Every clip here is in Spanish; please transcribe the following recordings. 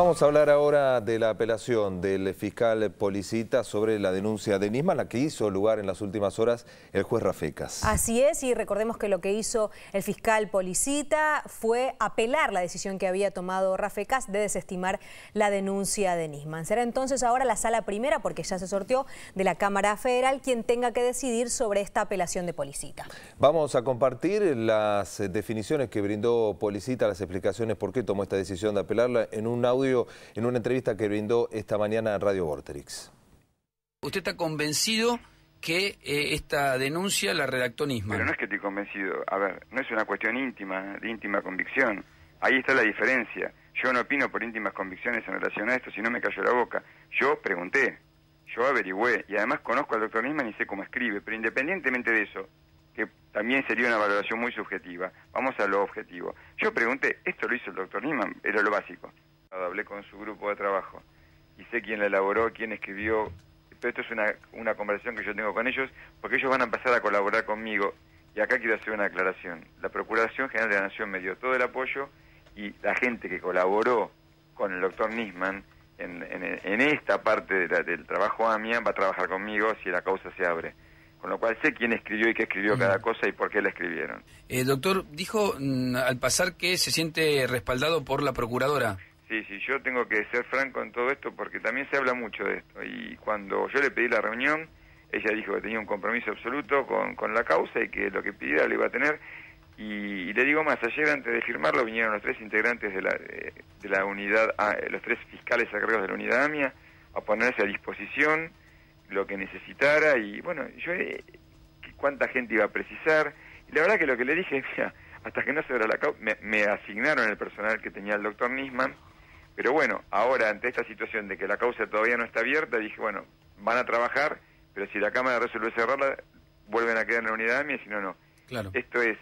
Vamos a hablar ahora de la apelación del fiscal Policita sobre la denuncia de Nisman, la que hizo lugar en las últimas horas el juez Rafecas. Así es, y recordemos que lo que hizo el fiscal Policita fue apelar la decisión que había tomado Rafecas de desestimar la denuncia de Nisman. Será entonces ahora la sala primera, porque ya se sorteó, de la Cámara Federal quien tenga que decidir sobre esta apelación de Policita. Vamos a compartir las definiciones que brindó Policita, las explicaciones por qué tomó esta decisión de apelarla en un audio en una entrevista que brindó esta mañana en Radio Vorterix. ¿Usted está convencido que eh, esta denuncia la redactó Nisman? Pero no es que estoy convencido. A ver, no es una cuestión íntima, de íntima convicción. Ahí está la diferencia. Yo no opino por íntimas convicciones en relación a esto, si no me cayó la boca. Yo pregunté, yo averigüé, y además conozco al doctor Nisman y sé cómo escribe, pero independientemente de eso, que también sería una valoración muy subjetiva, vamos a lo objetivo. Yo pregunté, esto lo hizo el doctor Nisman, era lo básico. Hablé con su grupo de trabajo y sé quién la elaboró, quién escribió. Pero esto es una, conversación que yo tengo con ellos porque ellos van a empezar a colaborar conmigo. Y acá quiero hacer una aclaración. La Procuración General de la Nación me dio todo el apoyo y la gente que colaboró con el doctor Nisman en, esta parte del trabajo AMIA va a trabajar conmigo si la causa se abre con lo cual sé quién escribió y qué escribió cada mm. cosa y por qué la escribieron. El eh, doctor, dijo mm, al pasar que se siente respaldado por la procuradora. Sí, sí, yo tengo que ser franco en todo esto porque también se habla mucho de esto. Y cuando yo le pedí la reunión, ella dijo que tenía un compromiso absoluto con, la causa y que lo que pidiera lo iba a tener. Y, le digo más, ayer antes de firmarlo vinieron los tres integrantes de la, eh, de, la unidad, ah, eh, los tres fiscales agregados de la unidad AMIA a ponerse a disposición lo que necesitara y bueno, yo eh, cuánta gente iba a precisar. Y la verdad que lo que le dije, mira, hasta que no se verá la causa, me, me, asignaron el personal que tenía el doctor Nisman pero bueno, ahora ante esta situación de que la causa todavía no está abierta, dije, bueno, van a trabajar, pero si la Cámara resuelve cerrarla, vuelven a quedar en la unidad de si no, no. Claro. Esto es,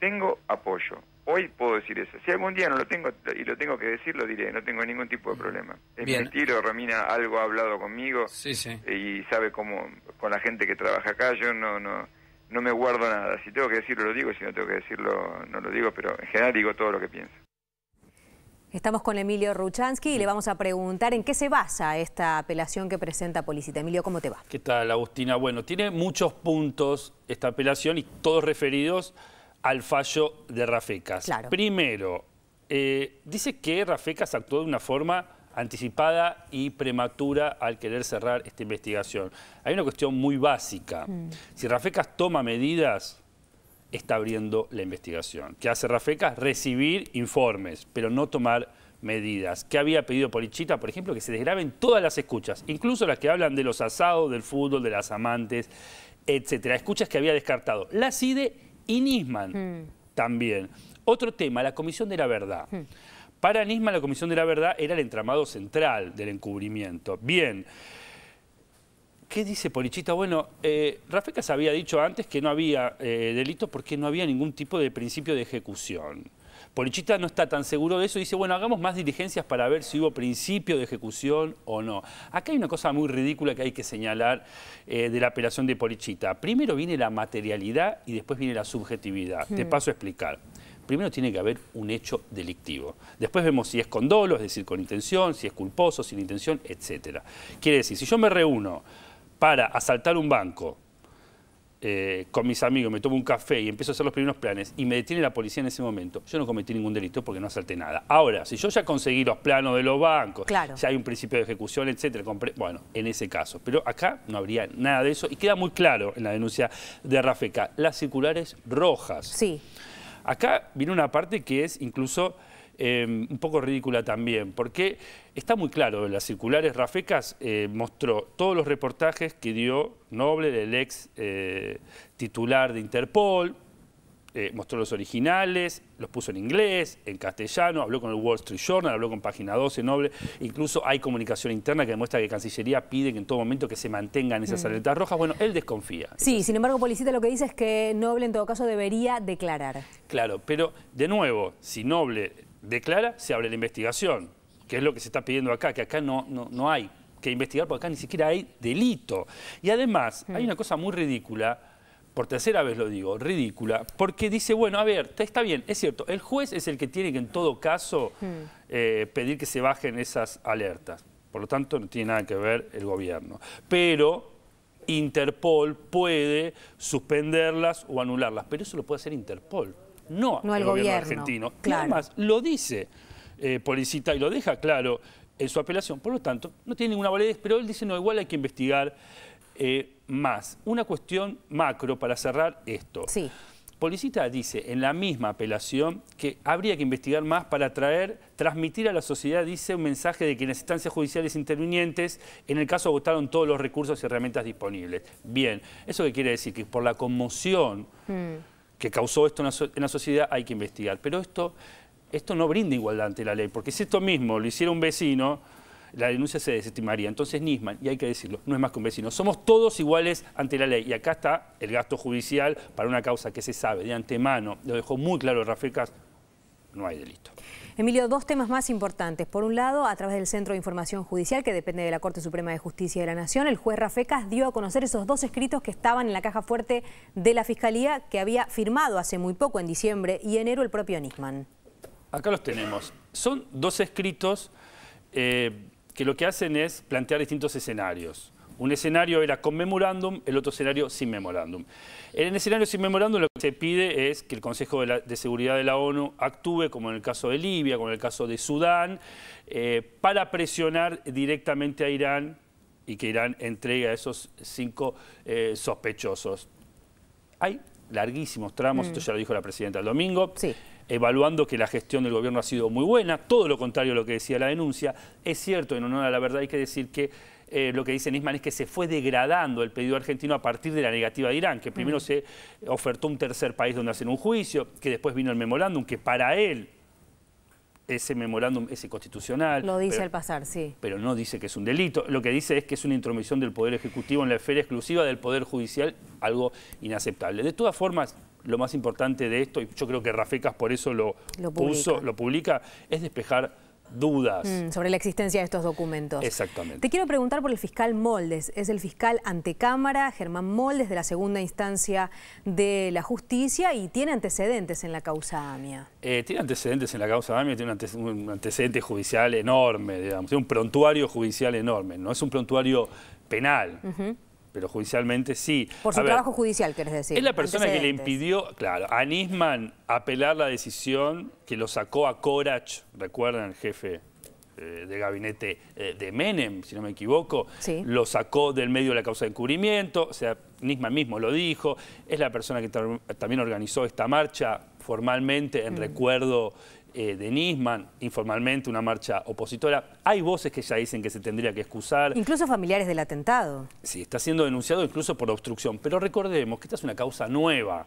tengo apoyo. Hoy puedo decir eso. Si algún día no lo tengo y lo tengo que decir, lo diré. No tengo ningún tipo de problema. Es Bien. mi tiro, Romina algo ha hablado conmigo y sabe cómo, con la gente que trabaja acá, yo no, no, no me guardo nada. Si tengo que decirlo, lo digo. Si no tengo que decirlo, no lo digo. Pero en general digo todo lo que pienso. Estamos con Emilio Ruchansky y le vamos a preguntar en qué se basa esta apelación que presenta Policita. Emilio, ¿cómo te va? ¿Qué tal, Agustina? Bueno, tiene muchos puntos esta apelación y todos referidos al fallo de Rafecas. Claro. Primero, eh, dice que Rafecas actuó de una forma anticipada y prematura al querer cerrar esta investigación. Hay una cuestión muy básica. Mm. Si Rafecas toma medidas está abriendo la investigación. ¿Qué hace Rafeca? Recibir informes, pero no tomar medidas. ¿Qué había pedido Polichita? Por ejemplo, que se desgraben todas las escuchas, incluso las que hablan de los asados, del fútbol, de las amantes, etcétera. Escuchas que había descartado. La CIDE y Nisman hmm. también. Otro tema, la Comisión de la Verdad. Hmm. Para Nisman, la Comisión de la Verdad era el entramado central del encubrimiento. Bien. ¿Qué dice Polichita? Bueno, eh, se había dicho antes que no había eh, delito porque no había ningún tipo de principio de ejecución. Polichita no está tan seguro de eso y dice, bueno, hagamos más diligencias para ver si hubo principio de ejecución o no. Acá hay una cosa muy ridícula que hay que señalar eh, de la apelación de Polichita. Primero viene la materialidad y después viene la subjetividad. Te hmm. paso a explicar primero tiene que haber un hecho delictivo. Después vemos si es con dolo, es decir, con intención, si es culposo, sin intención, etc. Quiere decir, si yo me reúno para asaltar un banco eh, con mis amigos, me tomo un café y empiezo a hacer los primeros planes y me detiene la policía en ese momento, yo no cometí ningún delito porque no asalté nada. Ahora, si yo ya conseguí los planos de los bancos, si hay un principio de ejecución, etcétera, bueno, en ese caso. Pero acá no habría nada de eso y queda muy claro en la denuncia de Rafeca, las circulares rojas. Sí. Acá viene una parte que es incluso Em, un poco ridícula también, porque está muy claro, en las circulares Rafecas eh, mostró todos los reportajes que dio Noble, del ex eh, titular de Interpol, eh, mostró los originales, los puso en inglés, en castellano, habló con el Wall Street Journal, habló con Página 12, Noble, incluso hay comunicación interna que demuestra que Cancillería pide que en todo momento que se mantengan esas mm. alertas rojas. Bueno, él desconfía. Sí, sin embargo, Policita lo que dice es que Noble en todo caso debería declarar. Claro, pero de nuevo, si Noble declara, se abre la investigación, que es lo que se está pidiendo acá, que acá no, no, hay que investigar, porque acá ni siquiera hay delito. Y además, hmm. hay una cosa muy ridícula, por tercera vez lo digo, ridícula, porque dice, bueno, a ver, está bien, es cierto, el juez es el que tiene que en todo caso hmm. eh, pedir que se bajen esas alertas. Por lo tanto, no tiene nada que ver el gobierno. Pero Interpol puede suspenderlas o anularlas, pero eso lo puede hacer Interpol no, el gobierno, argentino. Claro. Además, lo dice eh, Policita y lo deja claro en su apelación. Por lo tanto, no tiene ninguna validez, pero él dice, no, igual hay que investigar eh, más. Una cuestión macro para cerrar esto. Sí. Policita dice en la misma apelación que habría que investigar más para traer, transmitir a la sociedad, dice, un mensaje de que en las instancias judiciales intervinientes, en el caso agotaron todos los recursos y herramientas disponibles. Bien, ¿eso qué quiere decir? Que por la conmoción... Mm que causó esto en la, sociedad hay que investigar. Pero esto, esto no brinda igualdad ante la ley, porque si esto mismo lo hiciera un vecino, la denuncia se desestimaría. Entonces Nisman, y hay que decirlo, no es más que un vecino. Somos todos iguales ante la ley. Y acá está el gasto judicial para una causa que se sabe de antemano. Lo dejó muy claro Rafael Castro, no hay delito. Emilio, dos temas más importantes. Por un lado, a través del Centro de Información Judicial, que depende de la Corte Suprema de Justicia de la Nación, el juez Rafecas dio a conocer esos dos escritos que estaban en la caja fuerte de la Fiscalía que había firmado hace muy poco, en diciembre y enero, el propio Nisman. Acá los tenemos. Son dos escritos eh, que lo que hacen es plantear distintos escenarios. Un escenario era con memorándum, el otro escenario sin memorándum. el escenario sin memorándum se pide es que el Consejo de, Seguridad de la ONU actúe, como en el caso de Libia, como en el caso de Sudán, eh, para presionar directamente a Irán y que Irán entregue a esos cinco eh, sospechosos. Hay larguísimos tramos, mm. esto ya lo dijo la presidenta el domingo, evaluando que la gestión del gobierno ha sido muy buena, todo lo contrario a lo que decía la denuncia. Es cierto, en honor a la verdad hay que decir que eh, lo que dice Nisman es que se fue degradando el pedido argentino a partir de la negativa de Irán, que primero se ofertó un tercer país donde hacen un juicio, que después vino el memorándum, que para él ese memorándum es constitucional. Lo dice al pasar, sí. Pero no dice que es un delito. Lo que dice es que es una intromisión del Poder Ejecutivo en la esfera exclusiva del Poder Judicial, algo inaceptable. De todas formas, lo más importante de esto, y yo creo que Rafecas por eso lo puso, lo publica, es despejar dudas. Mm, sobre la existencia de estos documentos. Exactamente. Te quiero preguntar por el fiscal Moldes. Es el fiscal antecámara, Germán Moldes, de la segunda instancia de la justicia y tiene antecedentes en la causa AMIA. Eh, tiene antecedentes en la causa AMIA, tiene un, antecedente judicial enorme, digamos, tiene un prontuario judicial enorme. No es un prontuario penal pero judicialmente sí. Por su trabajo judicial, querés decir. Es la persona que le impidió, claro, a Nisman apelar la decisión que lo sacó a Corach, recuerdan, el jefe eh, de gabinete eh, de Menem, si no me equivoco, sí. lo sacó del medio de la causa de encubrimiento, o sea, Nisman mismo lo dijo, es la persona que también organizó esta marcha formalmente en mm. recuerdo eh, de Nisman, informalmente una marcha opositora. Hay voces que ya dicen que se tendría que excusar. Incluso familiares del atentado. Sí, está siendo denunciado incluso por obstrucción. Pero recordemos que esta es una causa nueva,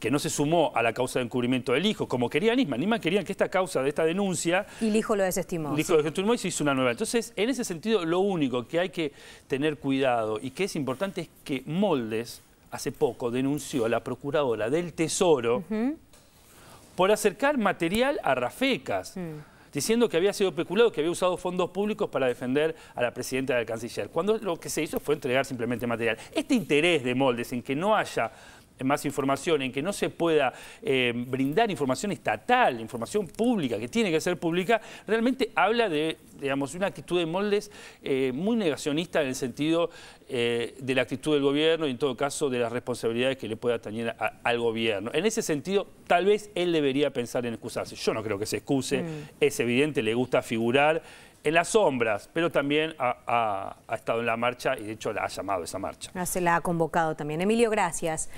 que no se sumó a la causa de encubrimiento del hijo, como quería Nisman. Nisman quería que esta causa de esta denuncia... Y el hijo lo desestimó. El hijo lo desestimó y se hizo una nueva. Entonces, en ese sentido, lo único que hay que tener cuidado y que es importante es que Moldes hace poco denunció a la procuradora del Tesoro por acercar material a Rafecas. Mm. diciendo que había sido peculado, que había usado fondos públicos para defender a la presidenta del canciller, cuando lo que se hizo fue entregar simplemente material. Este interés de Moldes en que no haya más información, en que no se pueda eh, brindar información estatal, información pública, que tiene que ser pública, realmente habla de digamos, una actitud de moldes eh, muy negacionista en el sentido eh, de la actitud del gobierno y en todo caso de las responsabilidades que le pueda tener al gobierno. En ese sentido, tal vez él debería pensar en excusarse. Yo no creo que se excuse, mm. es evidente, le gusta figurar en las sombras, pero también ha, ha, estado en la marcha y de hecho la ha llamado esa marcha. Ah, se la ha convocado también. Emilio, gracias.